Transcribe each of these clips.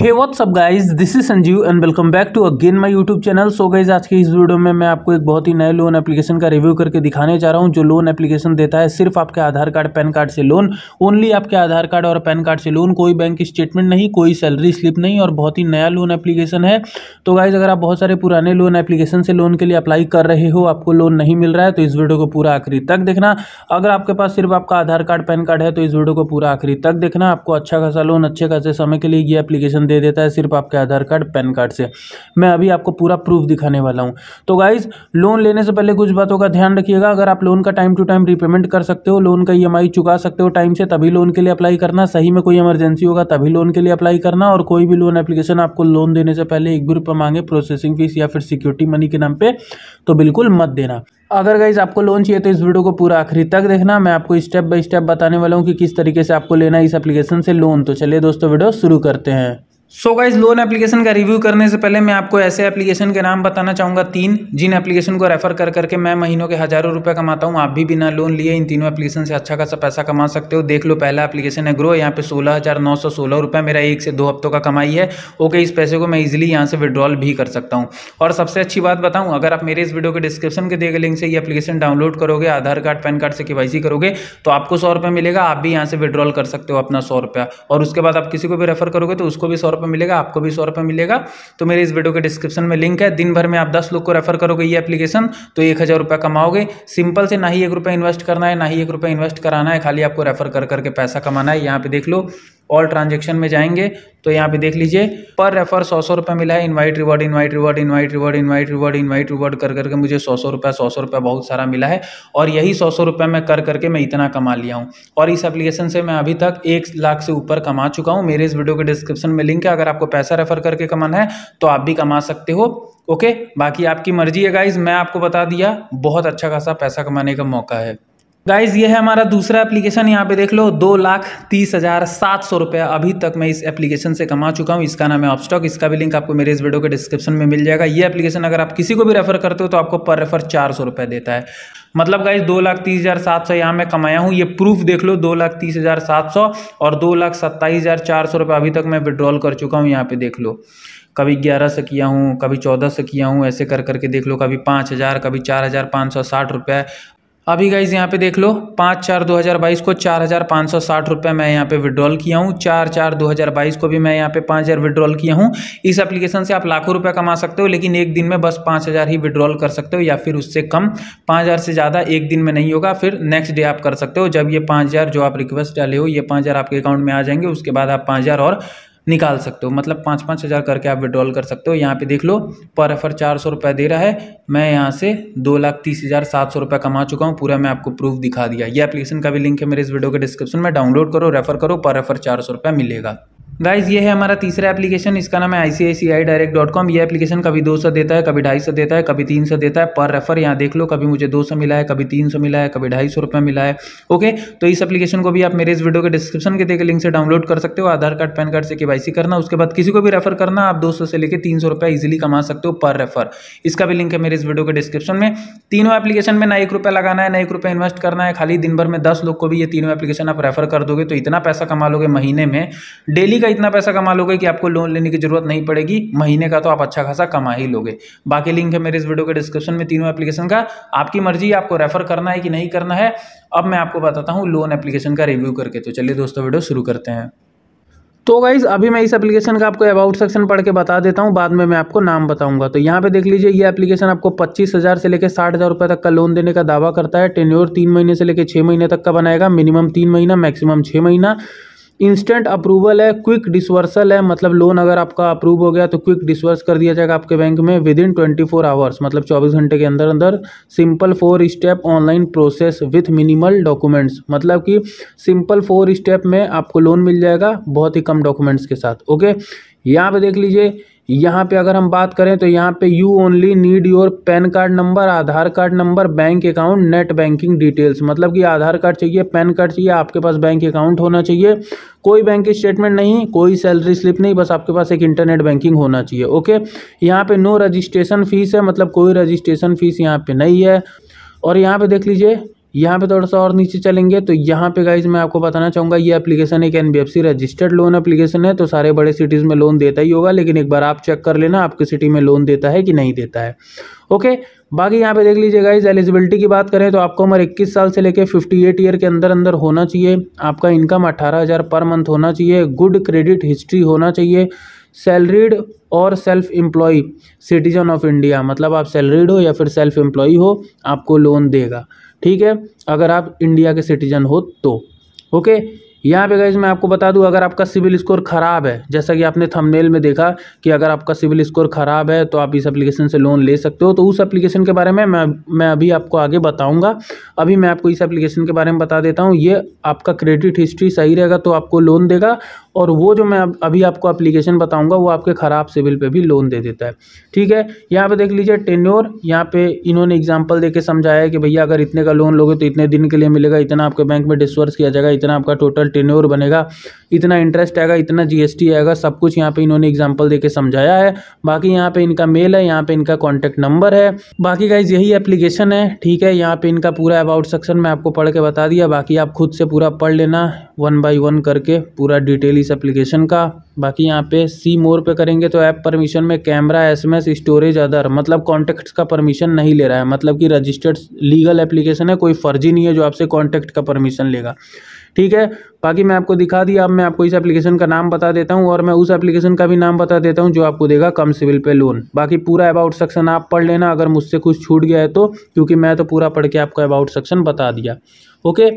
hey what's up up guys this is Sanjeev and welcome back to again my YouTube channel so guys आज के इस video में मैं आपको एक बहुत ही नए लोन एप्लीकेशन का रिव्यू करके दिखाने जा रहा हूं जो लोन एप्लीकेशन देता है सिर्फ आपके आधार कार्ड पैन कार्ड से लोन ओनली आपके आधार कार्ड और पैन कार्ड से लोन कोई बैंक स्टेटमेंट नहीं कोई सैलरी स्लिप नहीं और बहुत ही नया लोन एप्लीकेशन है तो गाइज अगर आप बहुत सारे पुराने लोन एप्लीकेशन से लोन के लिए अप्लाई कर रहे हो आपको लोन नहीं मिल रहा है तो इस वीडियो को पूरा आखिरी तक देखना अगर आपके पास सिर्फ आपका आधार कार्ड पैन कार्ड है तो इस वीडियो को पूरा आखिरी तक देखना आपको अच्छा खासा लोन अच्छे खासे समय के लिए ये एप्लीकेशन ऑप्शन दे देता है सिर्फ आपके आधार कार्ड पैन कार्ड से मैं अभी आपको पूरा प्रूफ दिखाने वाला हूँ तो गाइज लोन लेने से पहले कुछ बातों का ध्यान रखिएगा अगर आप लोन का टाइम टू टाइम रीपेमेंट कर सकते हो लोन का ई e चुका सकते हो टाइम से तभी लोन के लिए अप्लाई करना सही में कोई इमरजेंसी होगा तभी लोन के लिए अप्लाई करना और कोई भी लोन एप्लीकेशन आपको लोन देने से पहले एक भी रुपये मांगे प्रोसेसिंग फीस या फिर सिक्योरिटी मनी के नाम पर तो बिल्कुल मत देना अगर गाइज आपको लोन चाहिए तो इस वीडियो को पूरा आखिरी तक देखना मैं आपको स्टेप बाय स्टेप बताने वाला हूँ कि किस तरीके से आपको लेना है इस एप्लीकेशन से लोन तो चलिए दोस्तों वीडियो शुरू करते हैं सो गाइज लोन एप्लीकेशन का रिव्यू करने से पहले मैं आपको ऐसे एप्लीकेशन के नाम बताना चाहूँगा तीन जिन एप्लीकेशन को रेफर कर करके मैं महीनों के हज़ारों रुपए कमाता हूँ आप भी बिना लोन लिए इन तीनों एप्लीकेशन से अच्छा खासा पैसा कमा सकते हो देख लो पहला एप्लीकेशन है ग्रो यहाँ पे सोलह हज़ार नौ सौ सोलह रुपये मेरा एक से दो हफ्तों का कमाई है ओके इस पैसे को मैं ईजिली यहाँ से विड्रॉल भी कर सकता हूँ और सबसे अच्छी बात बताऊँ अगर आप मेरे इस वीडियो के डिस्क्रिप्शन के दिए गए लिंक से ये एप्लीकेशन डाउनलोड करोगे आधार कार्ड पैन कार्ड से के करोगे तो आपको सौ मिलेगा आप भी यहाँ से विड्रॉल कर सकते हो अपना सौ और उसके बाद आप किसी को भी रेफर करोगे तो उसको भी सौ रुपये मिलेगा आपको भी सौ रुपये मिलेगा तो मेरे इस वीडियो के डिस्क्रिप्शन में लिंक है दिन भर में आप दस लोग को रेफर करोगे ये एप्लीकेशन तो एक हज़ार रुपये कमाओगे सिंपल से ना ही एक रुपये इन्वेस्ट करना है ना ही एक रुपये इन्वेस्ट कराना है खाली आपको रेफर कर करके पैसा कमाना है यहाँ पे देख लो ऑल ट्रांजेक्शन में जाएंगे तो यहाँ पे देख लीजिए पर रेफर सौ सौ रुपये मिला है invite reward invite reward invite reward invite reward invite reward कर करके मुझे सौ सौ रुपये सौ सौ रुपये बहुत सारा मिला है और यही सौ सौ रुपये मैं कर करके मैं इतना कमा लिया हूँ और इस एप्लीकेशन से मैं अभी तक एक लाख से ऊपर कमा चुका हूँ मेरे इस वीडियो के डिस्क्रिप्शन में लिंक है अगर आपको पैसा रेफर करके कमाना है तो आप भी कमा सकते हो ओके बाकी आपकी मर्जी है गाइज मैं आपको बता दिया बहुत अच्छा खासा पैसा कमाने का मौका है गाइज ये है हमारा दूसरा एप्लीकेशन यहाँ पे देख लो दो लाख तीस हज़ार सात सौ रुपया अभी तक मैं इस एप्लीकेशन से कमा चुका हूँ इसका नाम है ऑपस्टॉक इसका भी लिंक आपको मेरे इस वीडियो के डिस्क्रिप्शन में मिल जाएगा ये एप्लीकेशन अगर आप किसी को भी रेफर करते हो तो आपको पर रेफर चार सौ रुपये देता है मतलब गाइज दो लाख तीस हज़ार सात सौ यहाँ मैं कमाया हूँ ये प्रूफ देख लो दो लाख तीस हज़ार सात सौ और दो लाख सत्ताईस हज़ार चार सौ रुपये अभी तक मैं विड्रॉल कर चुका हूँ यहाँ पे देख लो कभी ग्यारह से किया हूँ कभी चौदह से किया हूँ ऐसे कर करके देख लो कभी पाँच हज़ार कभी चार हज़ार पाँच सौ साठ रुपये अभी गाइज यहाँ पे देख लो पाँच चार दो हज़ार बाईस को चार हज़ार पाँच सौ साठ रुपये मैं यहाँ पे विड्रॉल किया हूँ चार चार दो हज़ार बाईस को भी मैं यहाँ पे पाँच हज़ार विड्रॉल किया हूँ इस एप्लीकेशन से आप लाखों रुपए कमा सकते हो लेकिन एक दिन में बस पाँच हज़ार ही विड्रॉल कर सकते हो या फिर उससे कम पाँच हज़ार से ज़्यादा एक दिन में नहीं होगा फिर नेक्स्ट डे आप कर सकते हो जब ये पाँच जो आप रिक्वेस्ट डाले हो ये पाँच आपके अकाउंट में आ जाएंगे उसके बाद आप पाँच और निकाल सकते हो मतलब पाँच पाँच हज़ार करके आप विड्रॉल कर सकते हो यहाँ पे देख लो पर एफर चार सौ रुपये दे रहा है मैं यहाँ से दो लाख तीस हज़ार सात सौ रुपये कमा चुका हूँ पूरा मैं आपको प्रूफ दिखा दिया ये एप्लीकेशन का भी लिंक है मेरे इस वीडियो के डिस्क्रिप्शन में डाउनलोड करो रेफर करो पर एफर चार सौ रुपये मिलेगा गाइज ये है हमारा तीसरा एप्लीकेशन इसका नाम है I C I C I direct dot com ये एप्लीकेशन कभी दो सौ देता है कभी ढाई सौ देता है कभी तीन सौ देता है पर रेफर यहाँ देख लो कभी मुझे दो सौ मिला है कभी तीन सौ मिला है कभी ढाई सौ रुपये मिला है ओके तो इस एप्लीकेशन को भी आप मेरे इस वीडियो के डिस्क्रिप्शन के देखे लिंक से डाउनलोड कर सकते हो आधार कार्ड पैन कार्ड से के करना उसके बाद किसी को भी रेफर करना आप दो सौ से लेकर तीन सौ रुपये ईजिली कमा सकते हो पर रेफर इसका भी लिंक है मेरे इस वीडियो के डिस्क्रिप्शन में तीनों एप्लीकेशन में ना एक रुपये लगाना है ना एक रुपये इन्वेस्ट करना है खाली दिन भर में दस लोग को भी ये तीनों एप्लीकेशन आप रेफर कर दोगे तो इतना पैसा कमा लोगे महीने में डेली का इतना पैसा कमा लोगे कि आपको लोन लेने की जरूरत नहीं पड़ेगी महीने का तो आप अच्छा खासा कमा ही लोगे बाकी लिंक है मेरे इस वीडियो के डिस्क्रिप्शन में तीनों एप्लीकेशन का आपकी मर्जी आपको रेफर करना है कि नहीं करना है अब मैं आपको बताता हूँ लोन एप्लीकेशन का रिव्यू करके तो चलिए दोस्तों वीडियो शुरू करते हैं तो गाइज़ अभी मैं इस एप्लीकेशन का आपको अबाउट सेक्शन पढ़ के बता देता हूँ बाद में मैं आपको नाम बताऊंगा तो यहाँ पे देख लीजिए ये एप्लीकेशन आपको 25,000 से लेकर साठ हज़ार रुपये तक का लोन देने का दावा करता है टेन्योर तीन महीने से लेकर छः महीने तक का बनाएगा मिनिमम तीन महीना मैक्सिमम छः महीना इंस्टेंट अप्रूवल है क्विक डिसवर्सल है मतलब लोन अगर आपका अप्रूव हो गया तो क्विक डिसवर्स कर दिया जाएगा आपके बैंक में within twenty four hours मतलब चौबीस घंटे के अंदर अंदर simple four step online process with minimal documents मतलब कि सिंपल फोर स्टेप में आपको लोन मिल जाएगा बहुत ही कम डॉक्यूमेंट्स के साथ ओके यहाँ पे देख लीजिए यहाँ पे अगर हम बात करें तो यहाँ पे you only need your PAN card number Aadhaar card number bank account net banking details मतलब कि आधार कार्ड चाहिए पैन कार्ड चाहिए आपके पास बैंक अकाउंट होना चाहिए कोई बैंक स्टेटमेंट नहीं कोई सैलरी स्लिप नहीं बस आपके पास एक इंटरनेट बैंकिंग होना चाहिए ओके यहाँ पर नो रजिस्ट्रेशन फीस है मतलब कोई रजिस्ट्रेशन फीस यहाँ पर नहीं है और यहाँ पे देख लीजिए यहाँ पे थोड़ा सा और नीचे चलेंगे तो यहाँ पे गाइज मैं आपको बताना चाहूँगा ये एप्लीकेशन एक एन रजिस्टर्ड लोन एप्लीकेशन है तो सारे बड़े सिटीज़ में लोन देता ही होगा लेकिन एक बार आप चेक कर लेना आपकी सिटी में लोन देता है कि नहीं देता है ओके बाकी यहाँ पे देख लीजिए गाइज एलिजिबिलिटी की बात करें तो आपको उम्र इक्कीस साल से लेकर फिफ्टी ईयर के अंदर अंदर होना चाहिए आपका इनकम 18000 पर मंथ होना चाहिए गुड क्रेडिट हिस्ट्री होना चाहिए सैलरीड और self employ citizen of India मतलब आप सैलरीड हो या फिर सेल्फ एम्प्लॉय हो आपको लोन देगा ठीक है अगर आप इंडिया के सिटीजन हो तो ओके यहाँ पे गाइज मैं आपको बता दूँ अगर आपका सिविल स्कोर ख़राब है जैसा कि आपने थंबनेल में देखा कि अगर आपका सिविल स्कोर ख़राब है तो आप इस एप्लीकेशन से लोन ले सकते हो तो उस एप्लीकेशन के बारे में मैं मैं अभी आपको आगे बताऊंगा अभी मैं आपको इस एप्लीकेशन के बारे में बता देता हूँ ये आपका क्रेडिट हिस्ट्री सही रहेगा तो आपको लोन देगा और वो जो मैं अभी आपको एप्लीकेशन बताऊंगा वो आपके ख़राब सिविल पे भी लोन दे देता है ठीक है यहाँ पे देख लीजिए टेन्योर यहाँ पे इन्होंने एग्जांपल देके समझाया कि भैया अगर इतने का लोन लोगे तो इतने दिन के लिए मिलेगा इतना आपके बैंक में डिसवर्स किया जाएगा इतना आपका टोटल टेन्योर बनेगा इतना इंटरेस्ट आएगा इतना जीएसटी आएगा सब कुछ यहाँ पे इन्होंने एग्जाम्पल देके समझाया है बाकी यहाँ पे इनका मेल है यहाँ पे इनका कॉन्टैक्ट नंबर है बाकी गाइज यही एप्लीकेशन है ठीक है यहाँ पे इनका पूरा अबाउट सेक्शन मैं आपको पढ़ के बता दिया बाकी आप खुद से पूरा पढ़ लेना वन बाई वन करके पूरा डिटेल इस एप्लीकेशन का बाकी यहाँ पे सी मोर पे करेंगे तो ऐप परमिशन में कैमरा एसएमएस स्टोरेज अदर मतलब कॉन्टैक्ट्स का परमिशन नहीं ले रहा है मतलब कि रजिस्टर्ड लीगल एप्लीकेशन है कोई फर्जी नहीं है जो आपसे कॉन्टैक्ट का परमिशन लेगा ठीक है बाकी मैं आपको दिखा दिया अब मैं आपको इस एप्लीकेशन का नाम बता देता हूँ और मैं उस एप्लीकेशन का भी नाम बता देता हूँ जो आपको देगा कम सिविल पे लोन बाकी पूरा अबाउट सेक्शन आप पढ़ लेना अगर मुझसे कुछ छूट गया है तो क्योंकि मैं तो पूरा पढ़ के आपको अबाउट सेक्शन बता दिया ओके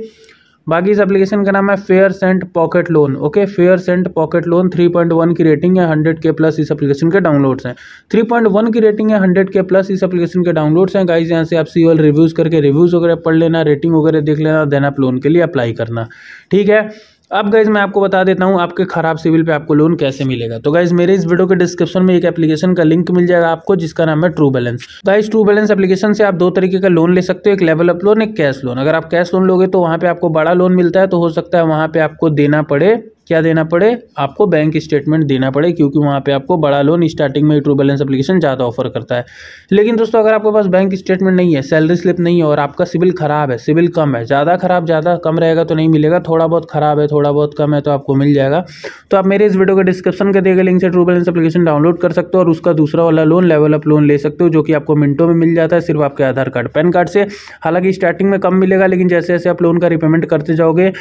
बाकी इस एप्लीकेशन का नाम है fair cent pocket loan okay fair cent pocket loan 3.1 की रेटिंग है 100 के प्लस इस एप्लीकेशन के डाउनलोड्स हैं 3.1 की रेटिंग है 100 के प्लस इस एप्लीकेशन के डाउनलोड्स हैं गाइज यहाँ से आप सी रिव्यूज़ करके रिव्यूज़ वगैरह पढ़ लेना रेटिंग वगैरह देख लेना देन आप लोन के लिए अप्लाई करना ठीक है अब गाइज़ मैं आपको बता देता हूँ आपके ख़राब सिविल पे आपको लोन कैसे मिलेगा तो गाइज़ मेरे इस वीडियो के डिस्क्रिप्शन में एक एप्लीकेशन का लिंक मिल जाएगा आपको जिसका नाम है true balance guys true balance application से आप दो तरीके का लोन ले सकते हो एक लेवल अप लोन एक कैश लोन अगर आप कैश लोन लोगे तो वहाँ पर आपको बड़ा लोन मिलता है तो हो सकता है वहाँ पर आपको देना पड़े क्या देना पड़े आपको बैंक स्टेटमेंट देना पड़े क्योंकि वहाँ पे आपको बड़ा लोन स्टार्टिंग में ट्रू बैलेंस एप्लीकेशन ज़्यादा ऑफर करता है लेकिन दोस्तों अगर आपके पास बैंक स्टेटमेंट नहीं है सैलरी स्लिप नहीं है और आपका सिविल ख़राब है सिविल कम है ज़्यादा ख़राब ज़्यादा कम रहेगा तो नहीं मिलेगा थोड़ा बहुत ख़राब है थोड़ा बहुत कम है तो आपको मिल जाएगा तो आप मेरे इस वीडियो के डिस्क्रिप्शन के देगा लिंक से ट्रू बैलेंस अपलीकेशन डाउनलोड कर सकते हो और उसका दूसरा वाला लोन लेवल अप लोन ले सकते हो जो कि आपको मिनटों में मिल जाता है सिर्फ आपके आधार कार्ड पैन कार्ड से हालांकि स्टार्टिंग में कम मिलेगा लेकिन जैसे जैसे आप लोन का रिपेमेंट करते जाओगे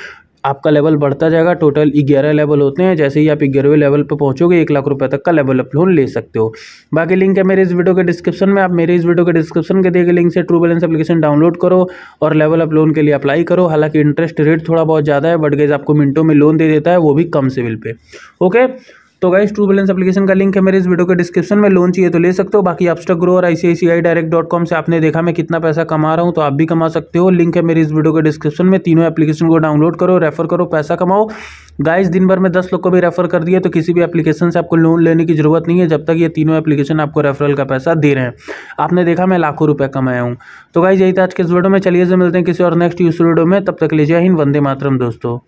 आपका लेवल बढ़ता जाएगा टोटल ग्यारह लेवल होते हैं जैसे ही आप ग्यारहवें लेवल पर पहुंचोगे एक लाख रुपए तक का लेवल अप लोन ले सकते हो बाकी लिंक है मेरे इस वीडियो के डिस्क्रिप्शन में आप मेरे इस वीडियो के डिस्क्रिप्शन के दिए गए लिंक से ट्रू बैलेंस अपलीकेशन डाउनलोड करो और लेवल अप लोन के लिए अप्लाई करो हालांकि इंटरेस्ट रेट थोड़ा बहुत ज़्यादा है बट गेज आपको मिनटों में लोन दे देता है वो भी कम सिविल पे ओके तो गाइस ट्रू बैलेंस एप्लीकेशन का लिंक है मेरे इस वीडियो के डिस्क्रिप्शन में लोन चाहिए तो ले सकते हो बाकी आप स्टॉक ग्रो और आईसीआईसीआई डायरेक्ट डॉट कॉम से आपने देखा मैं कितना पैसा कमा रहा हूँ तो आप भी कमा सकते हो लिंक है मेरे इस वीडियो के डिस्क्रिप्शन में तीनों एप्लीकेशन को डाउनलोड करो रेफर करो पैसा कमाओ गाइस दिन भर में दस लोग को भी रेफर कर दिए तो किसी भी एप्लीकेशन से आपको लोन लेने की जरूरत नहीं है जब तक ये तीनों एप्लीकेशन आपको रेफरल का पैसा दे रहे हैं आपने देखा मैं लाखों रुपये कमाया हूँ तो गाइज यही था आज के इस वीडियो में चलिए से मिलते हैं किसी और नेक्स्ट यूज वीडियो में तब तक ले हिंद वंदे मातरम दोस्तों